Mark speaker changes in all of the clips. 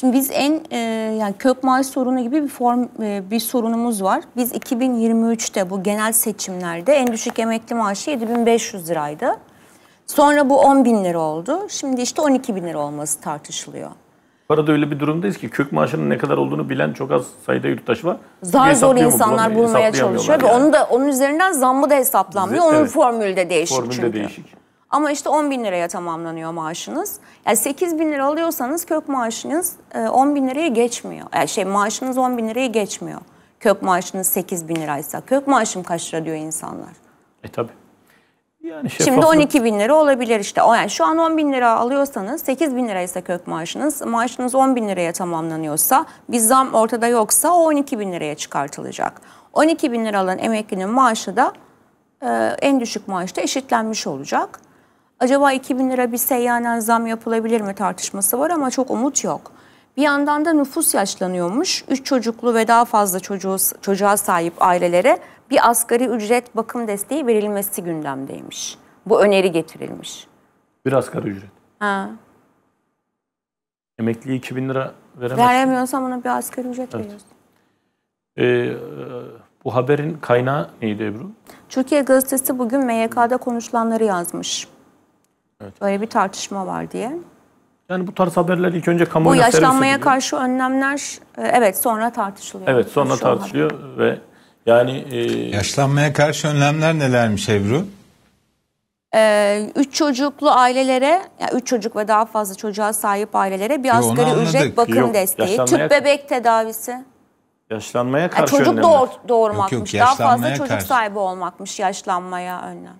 Speaker 1: Şimdi biz en e, yani kök maaş sorunu gibi bir form e, bir sorunumuz var. Biz 2023'te bu genel seçimlerde en düşük emekli maaşı 7500 liraydı. Sonra bu 10 bin lira oldu. Şimdi işte 12 bin lira olması tartışılıyor.
Speaker 2: Bu arada öyle bir durumdayız ki kök maaşının ne kadar olduğunu bilen çok az sayıda yurttaş var. Zar zor insanlar bulmaya çalışıyor yani. ve onu
Speaker 1: da onun üzerinden zammı da hesaplanmıyor. Evet. Onun formülü de değişik Formülde çünkü. değişik. Ama işte 10 bin liraya tamamlanıyor maaşınız. Yani 8 bin lira alıyorsanız kök maaşınız 10 e, bin liraya geçmiyor. Yani şey maaşınız 10 bin liraya geçmiyor. Kök maaşınız 8 bin liraysa. Kök maaşım kaç lira diyor insanlar. E tabi. Yani şeffaflık... Şimdi 12 bin lira olabilir işte. Yani şu an 10 bin lira alıyorsanız 8 bin liraysa kök maaşınız. Maaşınız 10 bin liraya tamamlanıyorsa bir zam ortada yoksa o 12 bin liraya çıkartılacak. 12 bin lira alan emeklinin maaşı da e, en düşük maaşta eşitlenmiş olacak acaba 2000 lira bir seyyanen zam yapılabilir mi tartışması var ama çok umut yok. Bir yandan da nüfus yaşlanıyormuş. Üç çocuklu ve daha fazla çocuğu, çocuğa sahip ailelere bir asgari ücret bakım desteği verilmesi gündemdeymiş. Bu öneri getirilmiş.
Speaker 2: Bir asgari ücret. Ha. Emekliye 2000 lira veremezsin.
Speaker 1: Veremiyorsam ona bir asgari ücret evet. veriyorsun.
Speaker 2: Ee, bu haberin kaynağı neydi Ebru?
Speaker 1: Türkiye Gazetesi bugün MYK'da konuşulanları yazmış. Evet. Öyle bir tartışma var diye.
Speaker 2: Yani bu tarz haberler ilk önce kamuoyuna Bu yaşlanmaya
Speaker 1: karşı önlemler e, evet sonra tartışılıyor. Evet sonra Şu tartışılıyor
Speaker 2: haber. ve yani... E...
Speaker 3: Yaşlanmaya karşı önlemler nelermiş Ebru?
Speaker 1: Ee, üç çocuklu ailelere, yani üç çocuk ve daha fazla çocuğa sahip ailelere bir Yo, ücret bakım yok, desteği, yaşlanmaya... tüp bebek tedavisi.
Speaker 2: Yaşlanmaya karşı yani çocuk önlemler. Çocuk
Speaker 1: doğur, doğurmakmış, yok, yok, daha fazla çocuk karşı. sahibi olmakmış yaşlanmaya önlem.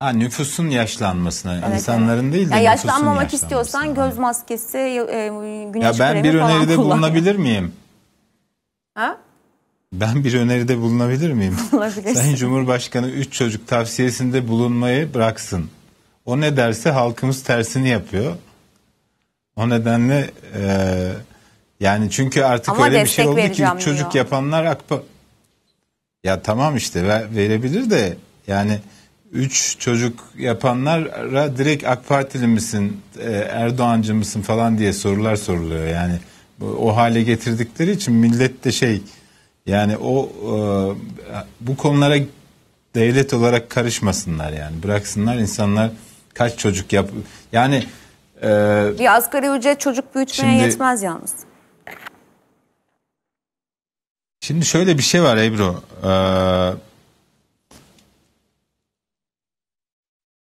Speaker 3: Ha, nüfusun yaşlanmasına, evet, insanların evet. değil de yani yaşlanmamak
Speaker 1: istiyorsan göz maskesi, e, e, güneş ya ben bir öneride kullan. bulunabilir miyim? Ha?
Speaker 3: Ben bir öneride bulunabilir miyim? Sayın Cumhurbaşkanı üç çocuk tavsiyesinde bulunmayı bıraksın. O ne derse halkımız tersini yapıyor. O nedenle e, yani çünkü artık Ama öyle bir şey oldu ki çocuk yapanlar akpa. Ya tamam işte ver, verebilir de yani 3 çocuk yapanlara direkt AK Partili misin, e, Erdoğancı mısın falan diye sorular soruluyor. Yani o hale getirdikleri için millet de şey yani o e, bu konulara devlet olarak karışmasınlar yani bıraksınlar insanlar kaç çocuk yap yani e,
Speaker 1: bir asgari ücret çocuk büyütmeye şimdi, yetmez yalnız.
Speaker 3: Şimdi şöyle bir şey var Ebru. Ee,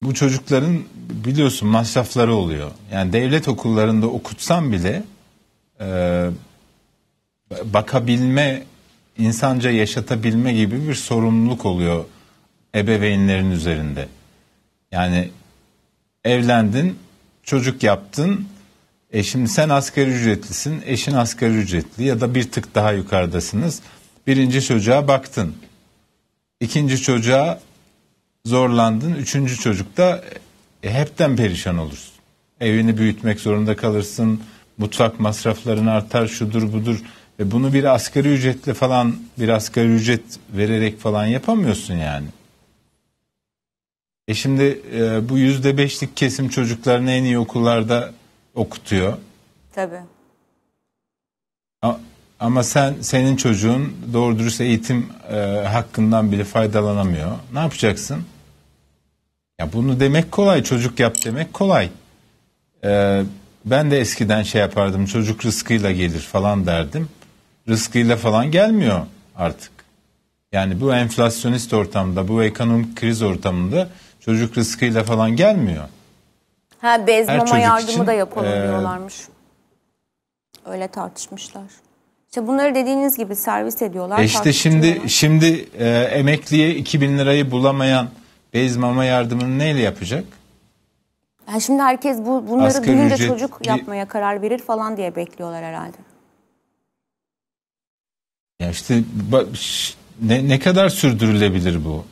Speaker 3: bu çocukların biliyorsun masrafları oluyor. Yani devlet okullarında okutsan bile e, bakabilme, insanca yaşatabilme gibi bir sorumluluk oluyor ebeveynlerin üzerinde. Yani evlendin, çocuk yaptın. E şimdi sen asgari ücretlisin, eşin asgari ücretli ya da bir tık daha yukarıdasınız. Birinci çocuğa baktın. İkinci çocuğa zorlandın. Üçüncü çocukta e, hepten perişan olursun. Evini büyütmek zorunda kalırsın. Mutfak masrafların artar şudur budur. E bunu bir asgari ücretle falan bir asgari ücret vererek falan yapamıyorsun yani. E şimdi e, bu yüzde beşlik kesim çocuklarını en iyi okullarda okutuyor. Tabii. A- ama sen senin çocuğun doğru dürüst eğitim e, hakkından bile faydalanamıyor. Ne yapacaksın? Ya bunu demek kolay, çocuk yap demek kolay. Ee, ben de eskiden şey yapardım, çocuk rızkıyla gelir falan derdim. Rızkıyla falan gelmiyor artık. Yani bu enflasyonist ortamda, bu ekonomik kriz ortamında çocuk rızkıyla falan gelmiyor.
Speaker 1: Ha bez mama yardımı için, da yapalım e... Öyle tartışmışlar. İşte bunları dediğiniz gibi servis ediyorlar. E işte şimdi
Speaker 3: şimdi e, emekliye 2000 lirayı bulamayan bez mama yardımını neyle yapacak?
Speaker 1: Yani şimdi herkes bu, bunları Asgari büyüyünce ücret... çocuk yapmaya karar verir falan diye bekliyorlar herhalde.
Speaker 3: Ya işte ne, ne kadar sürdürülebilir bu?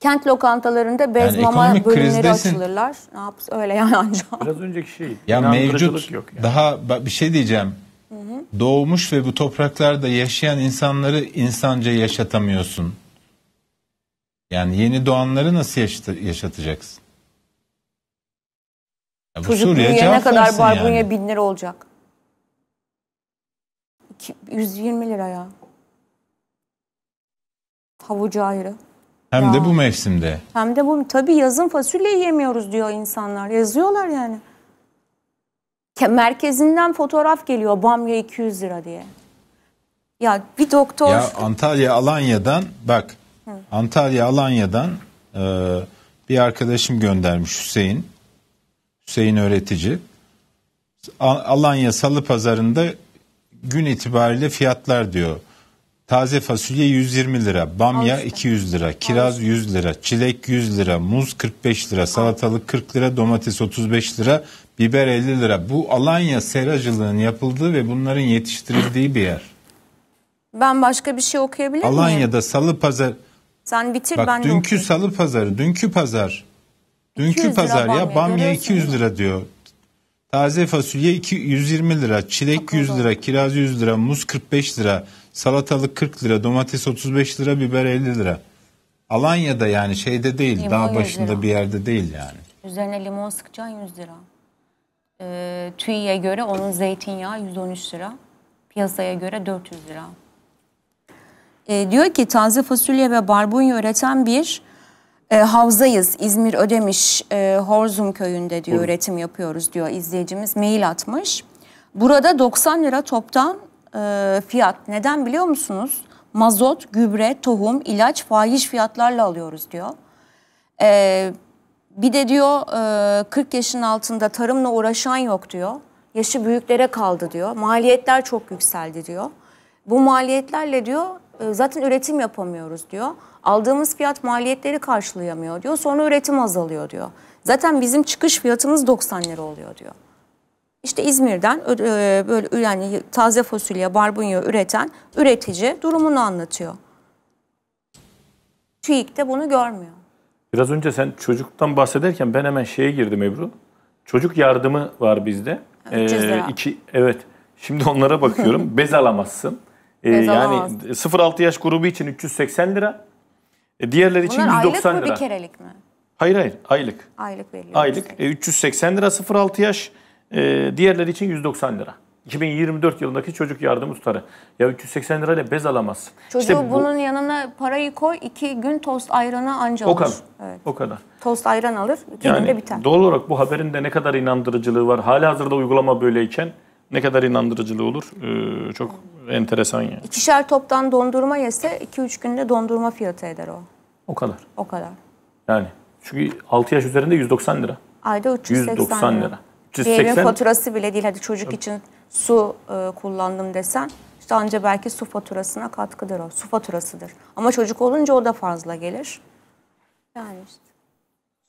Speaker 1: Kent lokantalarında bez yani mama bölümleri krizdesin. açılırlar. Ne yaps öyle yani ancak. Biraz önceki şey. Ya mevcut
Speaker 3: yok yani. daha bir şey diyeceğim. Hı hı. Doğmuş ve bu topraklarda yaşayan insanları insanca yaşatamıyorsun. Yani yeni doğanları nasıl yaşatacaksın? Ya bu Çocuk Suriye büyüyene kadar barbunya yani.
Speaker 1: bin lira olacak. 120 lira ya. Havucu ayrı. Hem de bu
Speaker 3: mevsimde.
Speaker 1: Hem de bu tabii yazın fasulye yemiyoruz diyor insanlar. Yazıyorlar yani. Merkezinden fotoğraf geliyor bamya 200 lira diye. Ya bir doktor Ya
Speaker 3: Antalya Alanya'dan bak Antalya Alanya'dan e, bir arkadaşım göndermiş Hüseyin. Hüseyin öğretici. Alanya Salı Pazarı'nda gün itibariyle fiyatlar diyor. Taze fasulye 120 lira, bamya 200 lira, kiraz 100 lira, çilek 100 lira, muz 45 lira, salatalık 40 lira, domates 35 lira, biber 50 lira. Bu Alanya seracılığın yapıldığı ve bunların yetiştirildiği bir yer.
Speaker 1: Ben başka bir şey okuyabilir miyim? Alanya'da
Speaker 3: salı pazar
Speaker 1: sen bitir Bak, ben dünkü
Speaker 3: de salı pazarı, dünkü pazar. Dünkü pazar bamya, ya bamya 200 lira diyor. Taze fasulye 120 lira, çilek 100 lira, kiraz 100 lira, muz 45 lira, salatalık 40 lira, domates 35 lira, biber 50 lira. Alanya'da yani şeyde değil, limon dağ başında bir yerde değil yani.
Speaker 1: Üzerine limon sıkacaksın 100 lira. Ee, TÜİ'ye göre onun zeytinyağı 113 lira. Piyasaya göre 400 lira. E, diyor ki taze fasulye ve barbunya üreten bir e, havzayız. İzmir Ödemiş e, Horzum köyünde diyor Hı. üretim yapıyoruz diyor izleyicimiz mail atmış. Burada 90 lira toptan e, fiyat. Neden biliyor musunuz? Mazot, gübre, tohum, ilaç, faiz fiyatlarla alıyoruz diyor. E, bir de diyor e, 40 yaşın altında tarımla uğraşan yok diyor. Yaşı büyüklere kaldı diyor. Maliyetler çok yükseldi diyor. Bu maliyetlerle diyor e, zaten üretim yapamıyoruz diyor. Aldığımız fiyat maliyetleri karşılayamıyor diyor. Sonra üretim azalıyor diyor. Zaten bizim çıkış fiyatımız 90 lira oluyor diyor. İşte İzmir'den e, e, böyle yani taze fasulye, barbunya üreten üretici durumunu anlatıyor. TÜİK de bunu görmüyor.
Speaker 2: Biraz önce sen çocuktan bahsederken ben hemen şeye girdim Ebru. Çocuk yardımı var bizde. Ee, iki, evet. Şimdi onlara bakıyorum. Bez alamazsın. E, yani 0-6 yaş grubu için 380 lira. E, diğerleri için Bunlar 190 aylık lira. Aylık mı bir kerelik mi? Hayır hayır aylık.
Speaker 1: Aylık belirli. Aylık.
Speaker 2: E, 380 lira 0-6 yaş. E, diğerleri için 190 lira. 2024 yılındaki çocuk yardım tutarı. Ya 380 lirayla bez alamazsın. Çocuğu işte bu, bunun
Speaker 1: yanına parayı koy iki gün tost ayranı anca olur. O kadar. Evet. O kadar. Tost ayran alır iki yani, günde biter.
Speaker 2: Doğal olarak bu haberin de ne kadar inandırıcılığı var. Hali hazırda uygulama böyleyken ne kadar inandırıcılığı olur e, çok enteresan yani.
Speaker 1: İkişer toptan dondurma yese 2-3 günde dondurma fiyatı eder o. O kadar. O kadar.
Speaker 2: Yani çünkü 6 yaş üzerinde 190 lira.
Speaker 1: Ayda 380 190 lira. lira. 380... Bir evin faturası bile değil. Hadi çocuk için su e, kullandım desen işte anca belki su faturasına katkıdır o. Su faturasıdır. Ama çocuk olunca o da fazla gelir. Yani işte.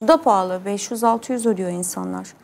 Speaker 1: da pahalı. 500-600 ödüyor insanlar.